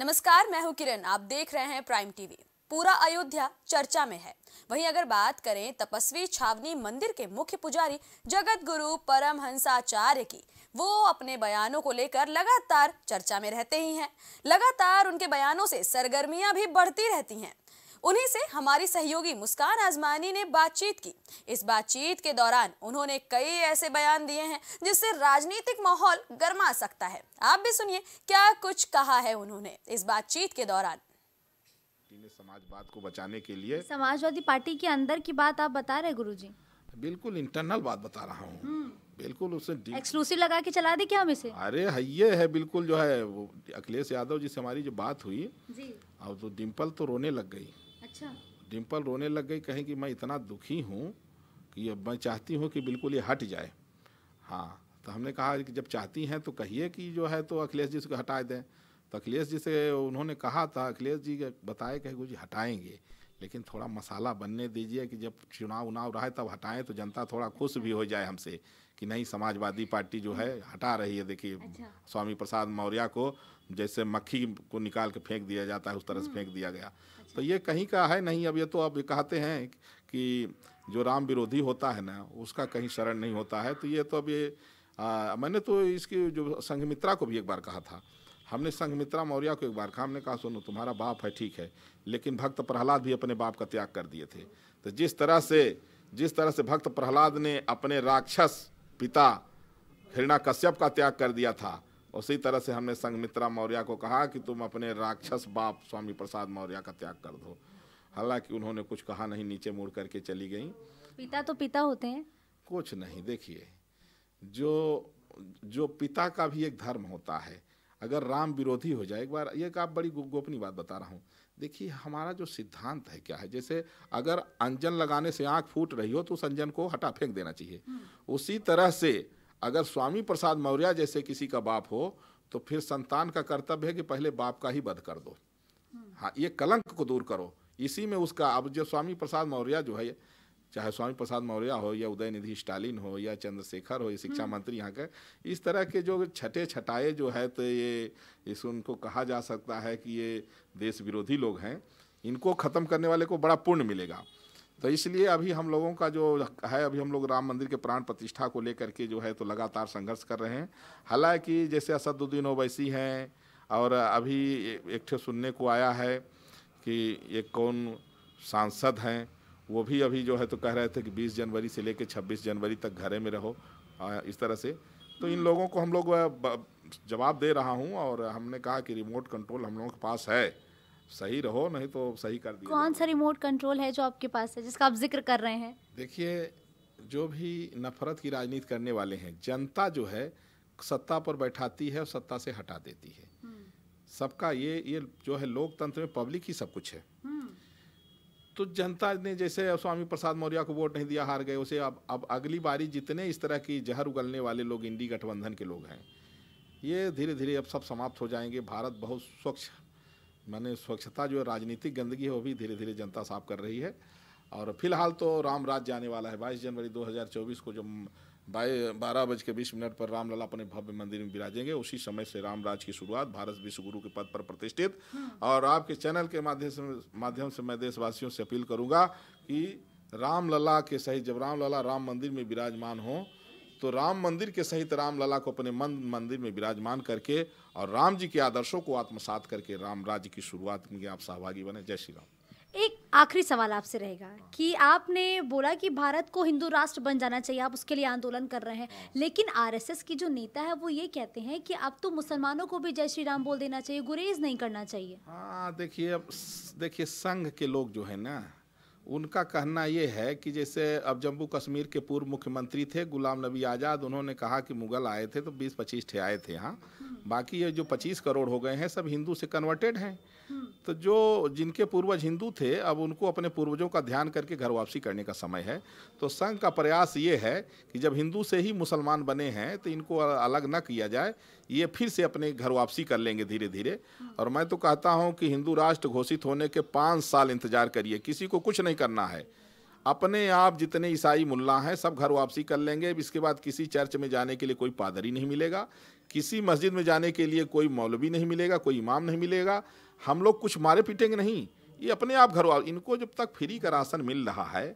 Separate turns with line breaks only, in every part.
नमस्कार मैं हूं किरण आप देख रहे हैं प्राइम टीवी पूरा अयोध्या चर्चा में है वहीं अगर बात करें तपस्वी छावनी मंदिर के मुख्य पुजारी जगत गुरु परम हंसाचार्य की वो अपने बयानों को लेकर लगातार चर्चा में रहते ही हैं लगातार उनके बयानों से सरगर्मियां भी बढ़ती रहती हैं उन्हीं से हमारी सहयोगी मुस्कान आजमानी ने बातचीत की इस बातचीत के दौरान उन्होंने कई ऐसे बयान दिए हैं जिससे राजनीतिक माहौल गर्मा सकता है आप भी सुनिए क्या कुछ कहा है उन्होंने इस बातचीत के दौरान
समाजवाद को बचाने के लिए
समाजवादी पार्टी के अंदर की बात आप बता रहे गुरु जी
बिल्कुल इंटरनल बात बता रहा हूँ हम्म। बिल्कुल उसे
एक्सक्लूसिव लगा के चला दे क्या हम इसे
अरे ये है बिल्कुल जो है वो अखिलेश यादव जी से हमारी जो बात हुई जी अब तो डिम्पल तो रोने लग गई अच्छा डिम्पल रोने लग गई कहें कि मैं इतना दुखी हूँ कि अब मैं चाहती हूँ कि बिल्कुल ये हट जाए हाँ तो हमने कहा कि जब चाहती हैं तो कहिए कि जो है तो अखिलेश जी उसको हटा दें तो अखिलेश जी से उन्होंने कहा था अखिलेश जी बताए कहे गुरु जी हटाएंगे लेकिन थोड़ा मसाला बनने दीजिए कि जब चुनाव उनाव रहा है तब हटाएं तो जनता थोड़ा खुश भी हो जाए हमसे कि नहीं समाजवादी पार्टी जो है हटा रही है देखिए अच्छा। स्वामी प्रसाद मौर्य को जैसे मक्खी को निकाल के फेंक दिया जाता है उस तरह से हम्म। फेंक दिया गया अच्छा। तो ये कहीं का है नहीं अब ये तो अब कहते हैं कि जो राम विरोधी होता है ना उसका कहीं शरण नहीं होता है तो ये तो अब ये आ, मैंने तो इसकी जो संघमित्रा को भी एक बार कहा था हमने संघमित्रा मौर्य को एक बार कहा हमने कहा सुनो तुम्हारा बाप है ठीक है लेकिन भक्त प्रहलाद भी अपने बाप का त्याग कर दिए थे तो जिस तरह से जिस तरह से भक्त प्रहलाद ने अपने राक्षस पिता हिरणा कश्यप का त्याग कर दिया था उसी तरह से हमने संघमित्रा मौर्य को कहा कि तुम अपने राक्षस बाप स्वामी प्रसाद मौर्य का त्याग कर दो हालांकि उन्होंने कुछ कहा नहीं नीचे मुड़ करके चली गई
पिता तो पिता होते हैं
कुछ नहीं देखिए जो जो पिता का भी एक धर्म होता है अगर राम विरोधी हो जाए एक बार ये आप बड़ी गोपनीय बात बता रहा हूँ देखिए हमारा जो सिद्धांत है क्या है जैसे अगर अंजन लगाने से आंख फूट रही हो तो उस अंजन को हटा फेंक देना चाहिए हम्म। उसी तरह से अगर स्वामी प्रसाद मौर्य जैसे किसी का बाप हो तो फिर संतान का कर्तव्य है कि पहले बाप का ही वध कर दो हम्म। हाँ ये कलंक को दूर करो इसी में उसका अब जो स्वामी प्रसाद मौर्य जो है चाहे स्वामी प्रसाद मौर्य हो या उदय निधि स्टालिन हो या चंद्रशेखर हो या शिक्षा हम्म। मंत्री यहाँ का इस तरह के जो छठे छटाए जो है तो ये इस उनको कहा जा सकता है कि ये देश विरोधी लोग हैं इनको ख़त्म करने वाले को बड़ा पुण्य मिलेगा तो इसलिए अभी हम लोगों का जो है अभी हम लोग राम मंदिर के प्राण प्रतिष्ठा को लेकर के जो है तो लगातार संघर्ष कर रहे हैं हालांकि जैसे असदुद्दीन ओवैसी हैं और अभी एक ठे सुनने को आया है कि ये कौन सांसद हैं वो भी अभी जो है तो कह रहे थे कि 20 जनवरी से लेकर 26 जनवरी तक घरे में रहो इस तरह से तो इन लोगों को हम लोग जवाब दे रहा हूँ और हमने कहा कि रिमोट कंट्रोल हम लोगों के पास है सही रहो नहीं तो सही कर दिया कौन
सा रिमोट कंट्रोल है जो आपके पास है जिसका आप जिक्र कर रहे हैं
देखिए जो भी नफरत की राजनीति करने वाले हैं जनता जो है सत्ता पर बैठाती है और सत्ता से हटा देती है हम्म। सबका ये ये जो है लोकतंत्र में पब्लिक ही सब कुछ है हम्म। तो जनता ने जैसे स्वामी प्रसाद मौर्य को वोट नहीं दिया हार गए उसे अब अब अगली बारी जितने इस तरह की जहर उगलने वाले लोग इंडी गठबंधन के लोग हैं ये धीरे धीरे अब सब समाप्त हो जाएंगे भारत बहुत स्वच्छ मैंने स्वच्छता जो राजनीतिक गंदगी है वो भी धीरे धीरे जनता साफ कर रही है और फिलहाल तो राम जाने वाला है बाईस जनवरी 2024 को जो बारह बज के बीस मिनट पर रामलला अपने भव्य मंदिर में विराजेंगे उसी समय से रामराज की शुरुआत भारत विश्व गुरु के पद पर प्रतिष्ठित हाँ। और आपके चैनल के माध्यम से माध्यम से मैं देशवासियों से अपील करूंगा कि रामलला के सहित जब रामलला राम मंदिर में विराजमान हो तो राम मंदिर के सहित रामलला को अपने मन मंदिर में विराजमान करके और राम जी के आदर्शों को आत्मसात करके राम राज्य की शुरुआत में आप सहभागी बने जय श्री राम
आखिरी सवाल आपसे रहेगा कि आपने बोला कि भारत को हिंदू राष्ट्र बन जाना चाहिए आप उसके लिए आंदोलन कर रहे हैं हाँ। लेकिन आरएसएस की जो नेता है वो ये कहते हैं कि अब तो मुसलमानों को भी जय श्री राम बोल देना चाहिए गुरेज नहीं करना चाहिए
हाँ देखिए अब देखिए संघ के लोग जो है ना उनका कहना ये है कि जैसे अब जम्मू कश्मीर के पूर्व मुख्यमंत्री थे गुलाम नबी आज़ाद उन्होंने कहा कि मुगल आए थे तो 20-25 ठे आए थे यहाँ हम्म। बाकी ये जो 25 करोड़ हो गए हैं सब हिंदू से कन्वर्टेड हैं हम्म। तो जो जिनके पूर्वज हिंदू थे अब उनको अपने पूर्वजों का ध्यान करके घर वापसी करने का समय है तो संघ का प्रयास ये है कि जब हिंदू से ही मुसलमान बने हैं तो इनको अलग न किया जाए ये फिर से अपने घर वापसी कर लेंगे धीरे धीरे और मैं तो कहता हूँ कि हिंदू राष्ट्र घोषित होने के पाँच साल इंतजार करिए किसी को कुछ नहीं करना है अपने आप जितने ईसाई मुल्ला हैं सब घर वापसी कर लेंगे इसके बाद किसी चर्च में जाने के लिए कोई पादरी नहीं मिलेगा किसी मस्जिद में जाने के लिए कोई मौलवी नहीं मिलेगा कोई इमाम नहीं मिलेगा हम लोग कुछ मारे पीटेंगे नहीं ये अपने आप घर इनको जब तक फ्री का राशन मिल रहा है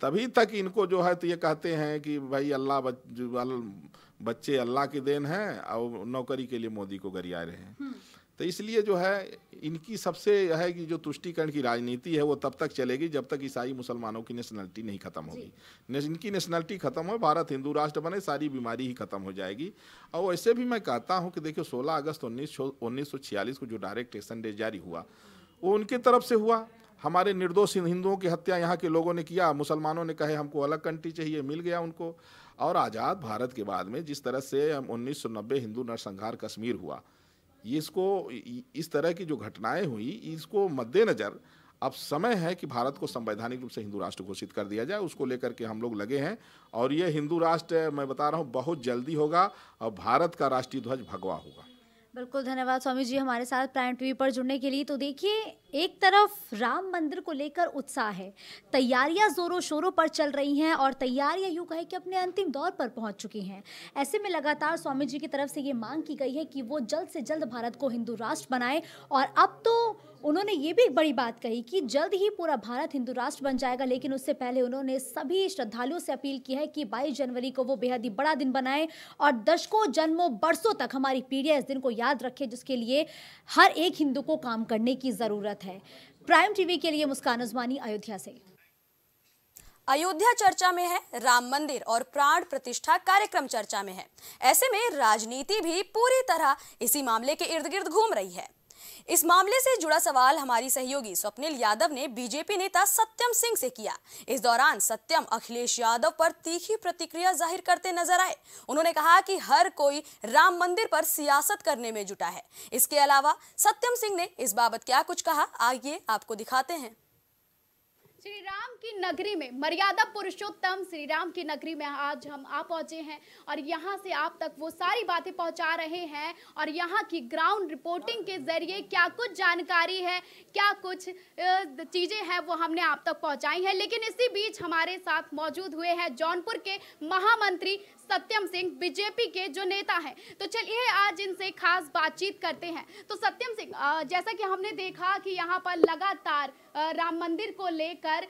तभी तक इनको जो है तो ये कहते हैं कि भाई अल्लाह बच, बच्चे अल्लाह की देन है और नौकरी के लिए मोदी को गरिया रहे हैं हम्म। तो इसलिए जो है इनकी सबसे है कि जो तुष्टिकरण की राजनीति है वो तब तक चलेगी जब तक ईसाई मुसलमानों की नेशनलिटी नहीं खत्म होगी ने, इनकी नेशनलिटी खत्म हो भारत हिंदू राष्ट्र बने सारी बीमारी ही खत्म हो जाएगी और वैसे भी मैं कहता हूँ कि देखियो 16 अगस्त उन्नीस उन्नीस को जो डायरेक्ट एक्शन डे जारी हुआ वो उनके तरफ से हुआ हमारे निर्दोष हिंदुओं की हत्या यहाँ के लोगों ने किया मुसलमानों ने कहे हमको अलग कंट्री चाहिए मिल गया उनको और आज़ाद भारत के बाद में जिस तरह से हम उन्नीस हिंदू नरसंहार कश्मीर हुआ इसको इस तरह की जो घटनाएं हुई इसको मद्देनज़र अब समय है कि भारत को संवैधानिक रूप से हिंदू राष्ट्र घोषित कर दिया जाए उसको लेकर के हम लोग लगे हैं और ये हिंदू राष्ट्र मैं बता रहा हूँ बहुत जल्दी होगा और भारत का राष्ट्रीय ध्वज भगवा होगा
बिल्कुल धन्यवाद स्वामी जी हमारे साथ प्राइम टीवी पर जुड़ने के लिए तो देखिए एक तरफ राम मंदिर को लेकर उत्साह है तैयारियां जोरों शोरों पर चल रही हैं और तैयारियां यूँ कहें कि अपने अंतिम दौर पर पहुंच चुकी हैं ऐसे में लगातार स्वामी जी की तरफ से ये मांग की गई है कि वो जल्द से जल्द भारत को हिंदू राष्ट्र बनाए और अब तो उन्होंने ये भी एक बड़ी बात कही कि जल्द ही पूरा भारत हिंदू राष्ट्र बन जाएगा लेकिन उससे पहले उन्होंने सभी श्रद्धालुओं से अपील की है कि 22 जनवरी को वो बेहद ही बड़ा दिन बनाएं और दशकों जन्मों बरसों तक हमारी पीढ़ियाँ इस दिन को याद रखें जिसके लिए हर एक हिंदू को काम करने की ज़रूरत स्वागत है प्राइम टीवी के लिए मुस्कान उजमानी
अयोध्या से अयोध्या चर्चा में है राम मंदिर और प्राण प्रतिष्ठा कार्यक्रम चर्चा में है ऐसे में राजनीति भी पूरी तरह इसी मामले के इर्द गिर्द घूम रही है इस मामले से जुड़ा सवाल हमारी सहयोगी स्वप्निल यादव ने बीजेपी नेता सत्यम सिंह से किया इस दौरान सत्यम अखिलेश यादव पर तीखी प्रतिक्रिया जाहिर करते नजर आए उन्होंने कहा कि हर कोई राम मंदिर पर सियासत करने में जुटा है इसके अलावा सत्यम सिंह ने इस बाबत क्या कुछ कहा आइए आपको दिखाते हैं
श्री राम की नगरी में मर्यादा पुरुषोत्तम श्री राम की नगरी में आज हम आ पहुंचे हैं और यहां से आप तक वो सारी बातें पहुंचा रहे हैं और यहां की ग्राउंड रिपोर्टिंग के जरिए क्या कुछ जानकारी है क्या कुछ चीज़ें हैं वो हमने आप तक पहुंचाई हैं लेकिन इसी बीच हमारे साथ मौजूद हुए हैं जौनपुर के महामंत्री सत्यम सिंह बीजेपी के जो नेता हैं तो चलिए आज इनसे खास बातचीत करते हैं तो सत्यम सिंह जैसा कि हमने देखा कि यहाँ पर लगातार राम मंदिर को लेकर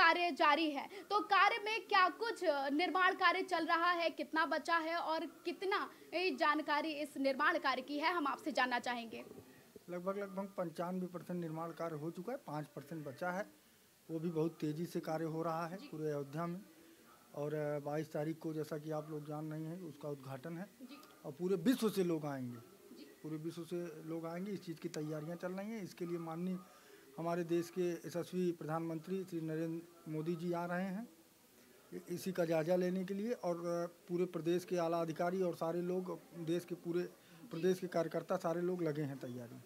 कार्य जारी है तो कार्य में क्या कुछ निर्माण कार्य चल रहा है कितना बचा है और कितना जानकारी इस निर्माण कार्य की है हम आपसे जानना चाहेंगे
लगभग लगभग पंचानवे परसेंट निर्माण कार्य हो चुका है पाँच परसेंट बचा है वो भी बहुत तेजी से कार्य हो रहा है पूरे अयोध्या में और बाईस तारीख को जैसा कि आप लोग जान रहे हैं उसका उद्घाटन है और पूरे विश्व से लोग आएंगे पूरे विश्व से लोग आएंगे इस चीज़ की तैयारियां चल रही हैं इसके लिए माननीय हमारे देश के यशस्वी प्रधानमंत्री श्री नरेंद्र मोदी जी आ रहे हैं इसी का जायजा लेने के लिए और पूरे प्रदेश के आला अधिकारी और सारे लोग देश के पूरे प्रदेश के कार्यकर्ता सारे लोग लगे हैं तैयारी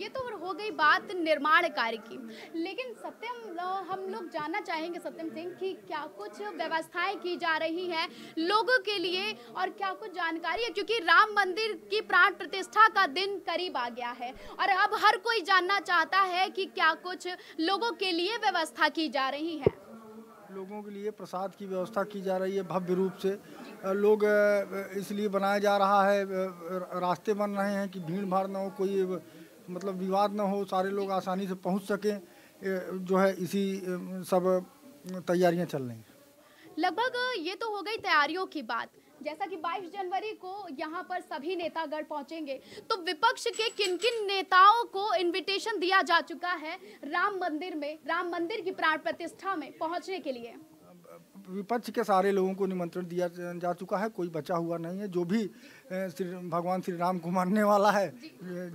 ये तो हो गई बात निर्माण कार्य की लेकिन सत्यम हम लोग जानना चाहेंगे सत्यम सिंह कि क्या कुछ व्यवस्थाएं की जा रही हैं लोगों के लिए और क्या कुछ जानकारी है क्योंकि राम मंदिर की प्राण प्रतिष्ठा का दिन करीब आ गया है और अब हर कोई जानना चाहता है कि क्या कुछ लोगों के लिए व्यवस्था की जा रही है
लोगों के लिए प्रसाद की व्यवस्था की जा रही है भव्य रूप से लोग इसलिए बनाया जा रहा है रास्ते बन रहे हैं कि भीड़ भाड़ ना हो कोई मतलब विवाद ना हो सारे लोग आसानी से पहुंच सकें जो है इसी सब तैयारियां चल रही
लगभग ये तो हो गई तैयारियों की बात जैसा कि 22 जनवरी को यहाँ पर सभी नेतागढ़ पहुंचेंगे तो विपक्ष के किन किन नेताओं को इनविटेशन दिया जा चुका है राम मंदिर में राम मंदिर की प्राण प्रतिष्ठा में पहुंचने के लिए
विपक्ष के सारे लोगों को निमंत्रण दिया जा चुका है कोई बचा हुआ नहीं है जो भी श्री भगवान श्री राम को मानने वाला है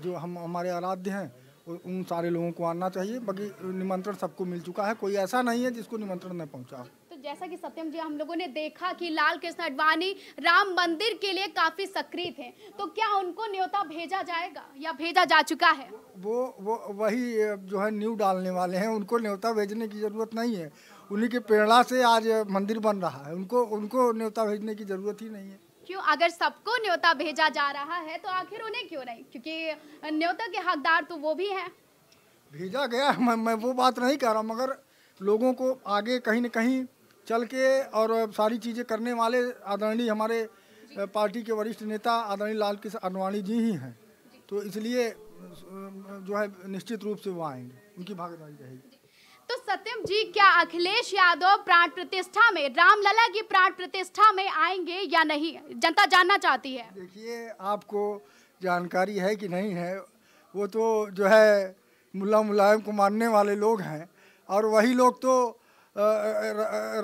जो हम हमारे आराध्य हैं उन सारे लोगों को आना चाहिए बाकी निमंत्रण सबको मिल चुका है कोई ऐसा नहीं है जिसको निमंत्रण न पहुंचा
तो जैसा कि सत्यम जी हम लोगों ने देखा कि लाल कृष्ण अडवाणी राम मंदिर के लिए काफी सक्रिय थे तो क्या उनको न्योता भेजा जाएगा या भेजा जा चुका है
वो वो वही जो है न्यू डालने वाले हैं उनको न्योता भेजने की जरूरत नहीं है उन्हीं की प्रेरणा से आज मंदिर बन रहा है उनको उनको न्योता भेजने की जरूरत ही नहीं है
क्यों अगर सबको न्योता भेजा जा रहा है तो आखिर उन्हें क्यों नहीं क्योंकि न्योता के हकदार तो वो भी है
भेजा गया मैं मैं वो बात नहीं कह रहा मगर लोगों को आगे कहीं न कहीं चल के और सारी चीज़ें करने वाले आदरणीय हमारे पार्टी के वरिष्ठ नेता आदरणीय लाल कृष्ण अडवाणी जी ही हैं तो इसलिए जो है निश्चित रूप से वो आएंगे उनकी भागीदारी रहेगी
तो सत्यम जी क्या अखिलेश यादव प्राण प्रतिष्ठा में रामलला की प्राण प्रतिष्ठा में आएंगे या नहीं जनता जानना चाहती है
देखिए आपको जानकारी है कि नहीं है वो तो जो है मुला मुलायम को मानने वाले लोग हैं और वही लोग तो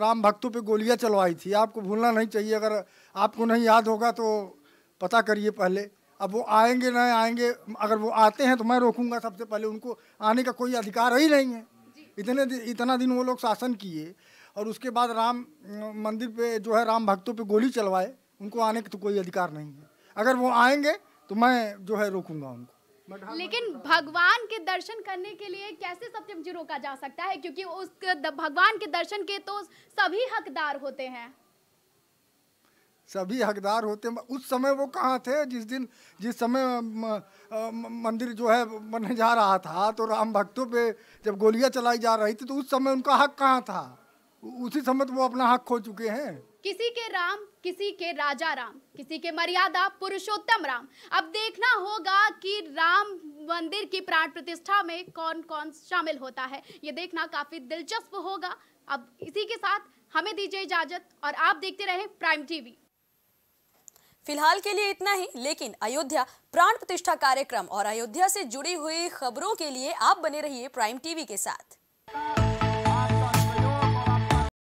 राम भक्तों पे गोलियां चलवाई थी आपको भूलना नहीं चाहिए अगर आपको नहीं याद होगा तो पता करिए पहले अब वो आएंगे ना आएंगे अगर वो आते हैं तो मैं रोकूंगा सबसे पहले उनको आने का कोई अधिकार ही नहीं है इतने दि, इतना दिन वो लोग शासन किए और उसके बाद राम मंदिर पे जो है राम भक्तों पे गोली चलवाए उनको आने का तो कोई अधिकार नहीं है अगर वो आएंगे तो मैं जो है रोकूंगा
उनको
लेकिन भगवान के दर्शन करने के लिए कैसे सत्यम जी रोका जा सकता है क्योंकि उस भगवान के दर्शन के तो सभी हकदार होते हैं
सभी हकदार होते उस समय वो कहाँ थे जिस दिन जिस समय म, म, मंदिर जो है बनने जा रहा था तो राम भक्तों पे जब गोलियां चलाई जा रही थी तो उस समय उनका हक कहाँ था उसी समय तो वो अपना हक खो चुके हैं
किसी के राम किसी के राजा राम किसी के मर्यादा पुरुषोत्तम राम अब देखना होगा कि राम मंदिर की प्राण प्रतिष्ठा में कौन कौन शामिल होता है ये देखना काफी दिलचस्प होगा अब इसी के साथ हमें दीजिए इजाजत और आप देखते रहे प्राइम टीवी
फिलहाल के लिए इतना ही लेकिन अयोध्या प्राण प्रतिष्ठा कार्यक्रम और अयोध्या से जुड़ी हुई खबरों के लिए आप बने रहिए प्राइम टीवी के साथ